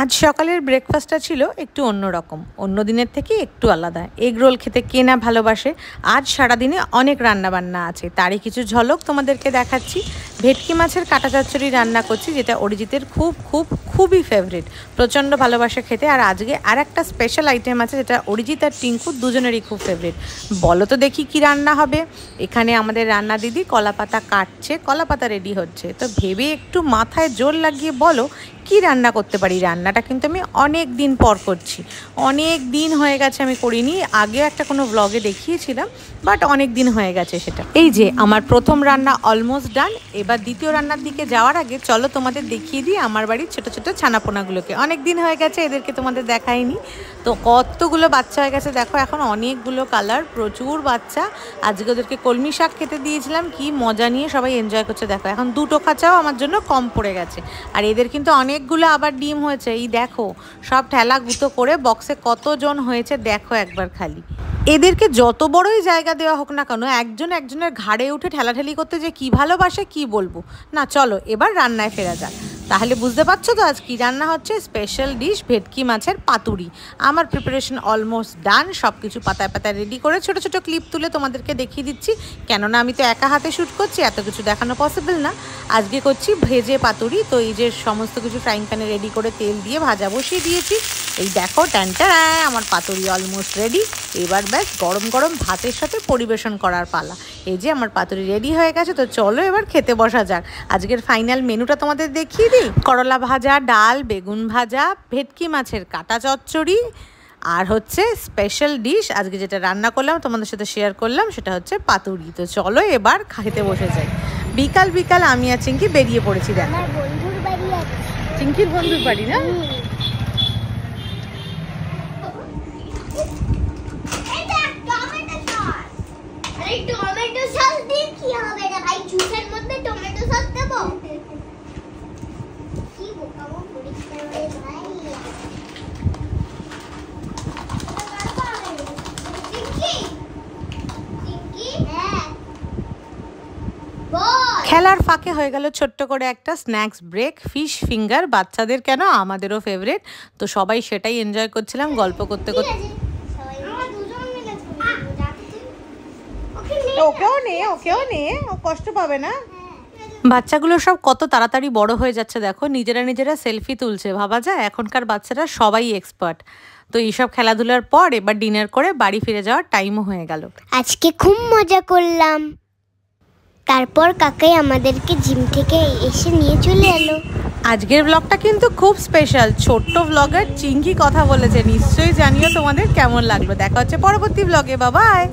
আজ সকালের ব্রেকফাস্টটা ছিল একটু অন্যরকম অন্য দিনের থেকে একটু আলাদা এগ রোল খেতে কে না ভালোবাসে আজ সারাদিনে অনেক রান্নাবান্না আছে তারই কিছু ঝলক তোমাদেরকে দেখাচ্ছি ভেটকি মাছের কাটা চচ্চড়ি রান্না করছি যেটা অরিজিতের খুব খুব খুবই ফেভারিট প্রচণ্ড ভালোবাসে খেতে আর আজকে আর একটা স্পেশাল আইটেম আছে যেটা অরিজিৎ আর টিঙ্কু দুজনেরই খুব ফেভারিট বলো তো দেখি কি রান্না হবে এখানে আমাদের রান্না দিদি কলাপাতা কাটছে কলাপাতা রেডি হচ্ছে তো ভেবে একটু মাথায় জোর লাগিয়ে বলো কি রান্না করতে পারি রান্নাটা কিন্তু আমি অনেক দিন পর করছি অনেক দিন হয়ে গেছে আমি করিনি আগে একটা কোনো ব্লগে দেখিয়েছিলাম বাট অনেক দিন হয়ে গেছে সেটা এই যে আমার প্রথম রান্না অলমোস্ট ডান এবার দ্বিতীয় রান্নার দিকে যাওয়ার আগে চলো তোমাদের দেখিয়ে দিই আমার বাড়ির ছোটো ছোটো ছানাপোনাগুলোকে অনেক দিন হয়ে গেছে এদেরকে তোমাদের দেখাইনি তো কতগুলো বাচ্চা হয়ে গেছে দেখো এখন অনেকগুলো কালার প্রচুর বাচ্চা আজকে ওদেরকে কলমি শাক খেতে দিয়েছিলাম কি মজা নিয়ে সবাই এনজয় করছে দেখো এখন দুটো খাঁচাও আমার জন্য কম পড়ে গেছে আর এদের কিন্তু অনেক অনেকগুলো আবার ডিম হয়েছে এই দেখো সব ঠেলা গুঁতো করে বক্সে কতজন হয়েছে দেখো একবার খালি এদেরকে যত বড়ই জায়গা দেওয়া হোক না কেন একজন একজনের ঘাড়ে উঠে ঠেলাঠেলি করতে যে কি ভালোবাসে কি বলবো না চলো এবার রান্নায় ফেরা যাক তাহলে বুঝতে পারছো তো আজ কি রান্না হচ্ছে স্পেশাল ডিশ ভেটকি মাছের পাতুরি আমার প্রিপারেশন অলমোস্ট ডান সব কিছু পাতায় পাতায় রেডি করে ছোট ছোট ক্লিপ তুলে তোমাদেরকে দেখিয়ে দিচ্ছি কেননা আমি তো একা হাতে শ্যুট করছি এত কিছু দেখানো পসিবল না আজকে করছি ভেজে পাতুরি তো এই যে সমস্ত কিছু ফ্রাইং প্যানে রেডি করে তেল দিয়ে ভাজা বসিয়ে দিয়েছি এই দেখো ট্যান্টার আমার পাতুরি অলমোস্ট রেডি এবার ব্যাস গরম গরম ভাতের সাথে পরিবেশন করার পালা এই যে আমার পাতুরি রেডি হয়ে গেছে তো চলো এবার খেতে বসা যাক আজকের ফাইনাল মেনুটা তোমাদের দেখিয়ে দিই করলা ভাজা ডাল বেগুন ভাজা ভেটকি মাছের কাটা চচ্চড়ি আর হচ্ছে স্পেশাল ডিশ আজকে যেটা রান্না করলাম তোমাদের সাথে শেয়ার করলাম সেটা হচ্ছে পাতুরি তো চলো এবার খেতে বসে যাই বিকাল বিকাল আমি আর চিঙ্কি বেরিয়ে পড়েছি দেখ চিঙ্কির বন্ধুর বাড়ি না খেলার ফাঁকে হয়ে গেল ছোট্ট করে একটা স্ন্যাক্স ব্রেক ফিশ ফিঙ্গার বাচ্চাদের কেন আমাদেরও ফেভারেট তো সবাই সেটাই এনজয় করছিলাম গল্প করতে করতে হ্যাঁ। বাচ্চাগুলো সব কত তাড়াতাড়ি বড় হয়ে যাচ্ছে দেখো নিজেরা নিজেরা সেলফি তুলছে ভাবা যায় এখনকার বাচ্চারা সবাই এক্সপার্ট তো এইসব খেলাধুলার পর এবার ডিনার করে বাড়ি ফিরে যাওয়ার টাইমও হয়ে গেল আজকে খুব মজা করলাম তারপর কাকাই আমাদেরকে জিম থেকে এসে নিয়ে চলে এলো আজকের ব্লগটা কিন্তু খুব স্পেশাল ছোট্ট ব্লগার চিঙ্কি কথা বলেছে নিশ্চয়ই জানিও তোমাদের কেমন লাগলো দেখা হচ্ছে পরবর্তী ব্লগে বাবাই